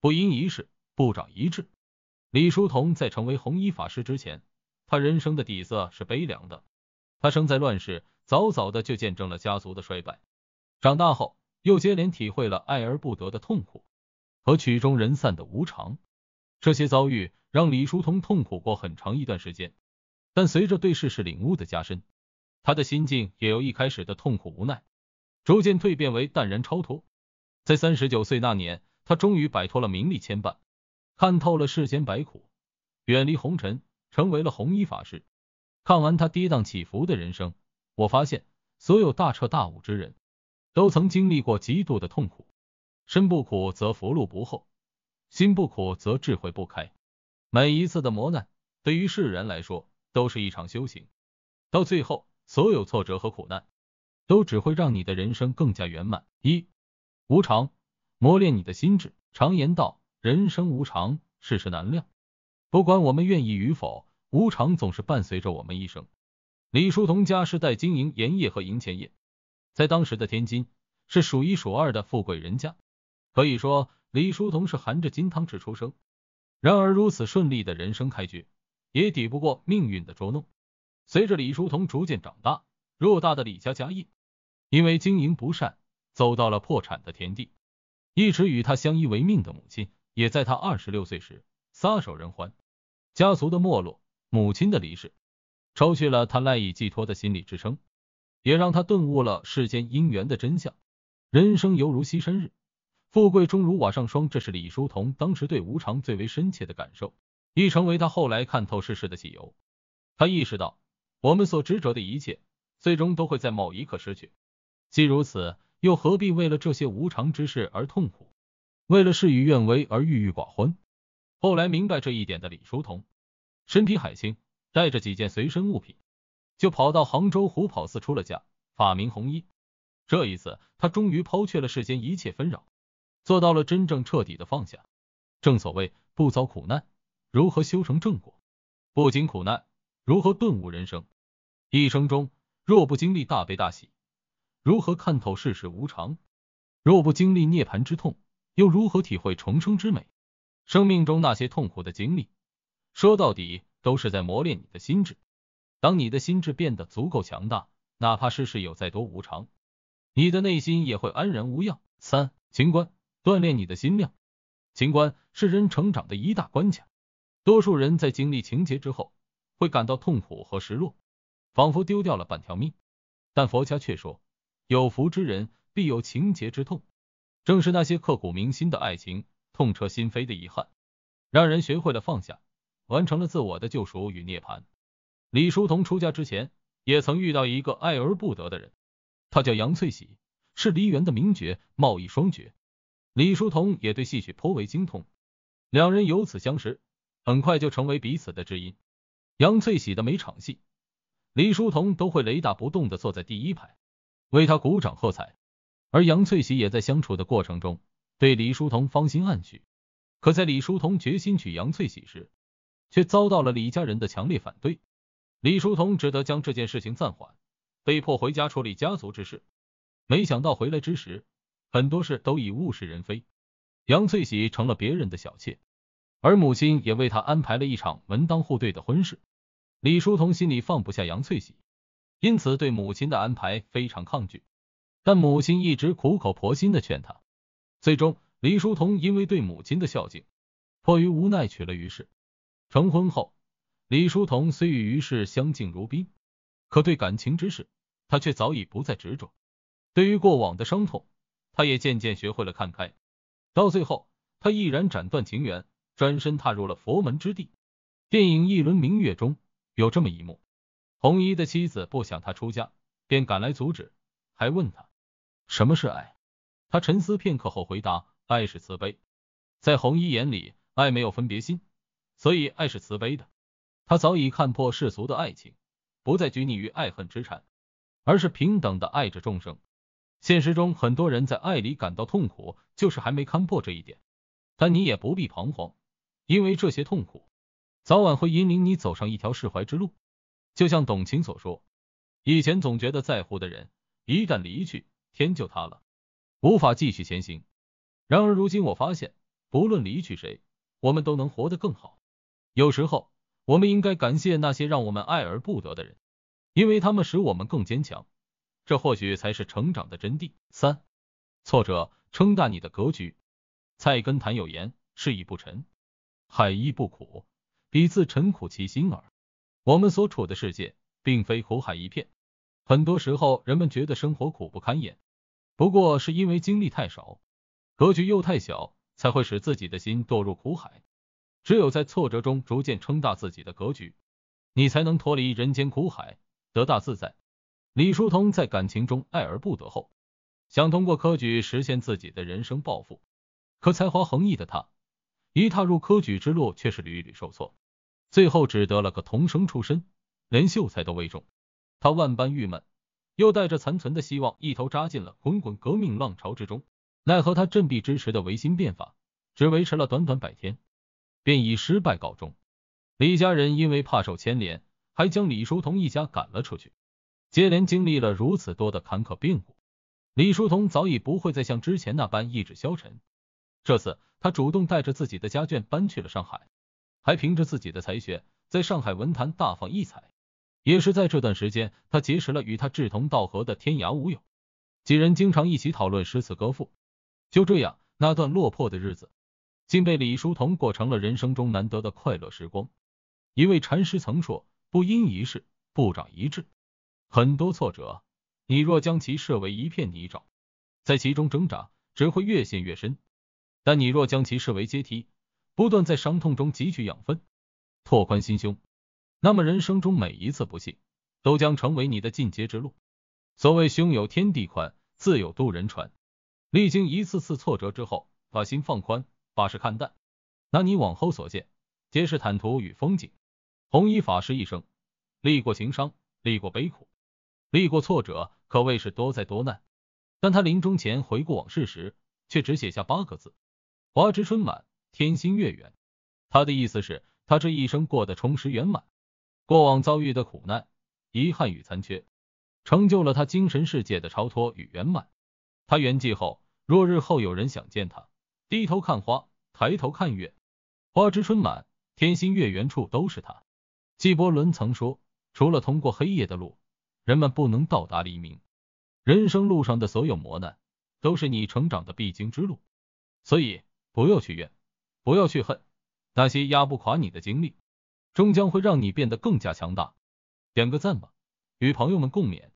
不因一事，不长一智。李叔同在成为红衣法师之前，他人生的底色是悲凉的。他生在乱世，早早的就见证了家族的衰败，长大后又接连体会了爱而不得的痛苦和曲终人散的无常。这些遭遇让李叔同痛苦过很长一段时间，但随着对世事领悟的加深，他的心境也由一开始的痛苦无奈，逐渐蜕变为淡然超脱。在三十九岁那年。他终于摆脱了名利牵绊，看透了世间百苦，远离红尘，成为了红衣法师。看完他跌宕起伏的人生，我发现所有大彻大悟之人都曾经历过极度的痛苦，身不苦则福禄不厚，心不苦则智慧不开。每一次的磨难，对于世人来说都是一场修行，到最后，所有挫折和苦难，都只会让你的人生更加圆满。一无常。磨练你的心智。常言道，人生无常，世事难料。不管我们愿意与否，无常总是伴随着我们一生。李叔同家世代经营盐业和银钱业，在当时的天津是数一数二的富贵人家，可以说李叔同是含着金汤匙出生。然而，如此顺利的人生开局，也抵不过命运的捉弄。随着李叔同逐渐长大，偌大的李家家业，因为经营不善，走到了破产的田地。一直与他相依为命的母亲，也在他二十六岁时撒手人寰。家族的没落，母亲的离世，抽去了他赖以寄托的心理支撑，也让他顿悟了世间姻缘的真相。人生犹如西山日，富贵终如瓦上霜，这是李叔同当时对无常最为深切的感受，亦成为他后来看透世事的起由。他意识到，我们所执着的一切，最终都会在某一刻失去。既如此，又何必为了这些无常之事而痛苦，为了事与愿违而郁郁寡欢？后来明白这一点的李叔同，身披海青，带着几件随身物品，就跑到杭州虎跑寺出了家，法名弘一。这一次，他终于抛却了世间一切纷扰，做到了真正彻底的放下。正所谓，不遭苦难，如何修成正果？不经苦难，如何顿悟人生？一生中若不经历大悲大喜，如何看透世事无常？若不经历涅盘之痛，又如何体会重生之美？生命中那些痛苦的经历，说到底都是在磨练你的心智。当你的心智变得足够强大，哪怕世事有再多无常，你的内心也会安然无恙。三情关锻炼你的心量，情关是人成长的一大关卡。多数人在经历情劫之后，会感到痛苦和失落，仿佛丢掉了半条命。但佛家却说。有福之人必有情劫之痛，正是那些刻骨铭心的爱情，痛彻心扉的遗憾，让人学会了放下，完成了自我的救赎与涅槃。李叔同出家之前，也曾遇到一个爱而不得的人，他叫杨翠喜，是梨园的名角，貌艺双绝。李叔同也对戏曲颇为精通，两人由此相识，很快就成为彼此的知音。杨翠喜的每场戏，李叔同都会雷打不动的坐在第一排。为他鼓掌喝彩，而杨翠喜也在相处的过程中对李书同芳心暗许。可在李书同决心娶杨翠喜时，却遭到了李家人的强烈反对。李书同只得将这件事情暂缓，被迫回家处理家族之事。没想到回来之时，很多事都已物是人非，杨翠喜成了别人的小妾，而母亲也为他安排了一场门当户对的婚事。李书同心里放不下杨翠喜。因此，对母亲的安排非常抗拒，但母亲一直苦口婆心的劝他。最终，李叔同因为对母亲的孝敬，迫于无奈娶了于氏。成婚后，李叔同虽与于氏相敬如宾，可对感情之事，他却早已不再执着。对于过往的伤痛，他也渐渐学会了看开。到最后，他毅然斩断情缘，转身踏入了佛门之地。电影《一轮明月》中有这么一幕。红衣的妻子不想他出家，便赶来阻止，还问他什么是爱。他沉思片刻后回答：爱是慈悲。在红衣眼里，爱没有分别心，所以爱是慈悲的。他早已看破世俗的爱情，不再拘泥于爱恨之缠，而是平等的爱着众生。现实中，很多人在爱里感到痛苦，就是还没看破这一点。但你也不必彷徨，因为这些痛苦，早晚会引领你走上一条释怀之路。就像董卿所说，以前总觉得在乎的人一旦离去，天就塌了，无法继续前行。然而如今我发现，不论离去谁，我们都能活得更好。有时候，我们应该感谢那些让我们爱而不得的人，因为他们使我们更坚强。这或许才是成长的真谛。三，挫折撑大你的格局。菜根谭有言：事已不沉，海亦不苦，彼自沉苦其心耳。我们所处的世界并非苦海一片，很多时候人们觉得生活苦不堪言，不过是因为经历太少，格局又太小，才会使自己的心堕入苦海。只有在挫折中逐渐撑大自己的格局，你才能脱离人间苦海，得大自在。李叔同在感情中爱而不得后，想通过科举实现自己的人生抱负，可才华横溢的他，一踏入科举之路却是屡屡受挫。最后只得了个童生出身，连秀才都未中。他万般郁闷，又带着残存的希望，一头扎进了滚滚革命浪潮之中。奈何他振臂支持的维新变法，只维持了短短百天，便以失败告终。李家人因为怕受牵连，还将李叔同一家赶了出去。接连经历了如此多的坎坷变故，李叔同早已不会再像之前那般意志消沉。这次，他主动带着自己的家眷搬去了上海。还凭着自己的才学，在上海文坛大放异彩。也是在这段时间，他结识了与他志同道合的天涯无友，几人经常一起讨论诗词歌赋。就这样，那段落魄的日子，竟被李叔同过成了人生中难得的快乐时光。一位禅师曾说：“不因一事不长一智。”很多挫折，你若将其视为一片泥沼，在其中挣扎，只会越陷越深；但你若将其视为阶梯，不断在伤痛中汲取养分，拓宽心胸，那么人生中每一次不幸都将成为你的进阶之路。所谓胸有天地宽，自有渡人船。历经一次次挫折之后，把心放宽，把事看淡，那你往后所见皆是坦途与风景。红衣法师一生历过情伤，历过悲苦，历过挫折，可谓是多灾多难。但他临终前回顾往事时，却只写下八个字：花枝春满。天心月圆，他的意思是，他这一生过得充实圆满，过往遭遇的苦难、遗憾与残缺，成就了他精神世界的超脱与圆满。他圆寂后，若日后有人想见他，低头看花，抬头看月，花之春满，天心月圆处都是他。纪伯伦曾说，除了通过黑夜的路，人们不能到达黎明。人生路上的所有磨难，都是你成长的必经之路，所以不要去怨。不要去恨那些压不垮你的经历，终将会让你变得更加强大。点个赞吧，与朋友们共勉。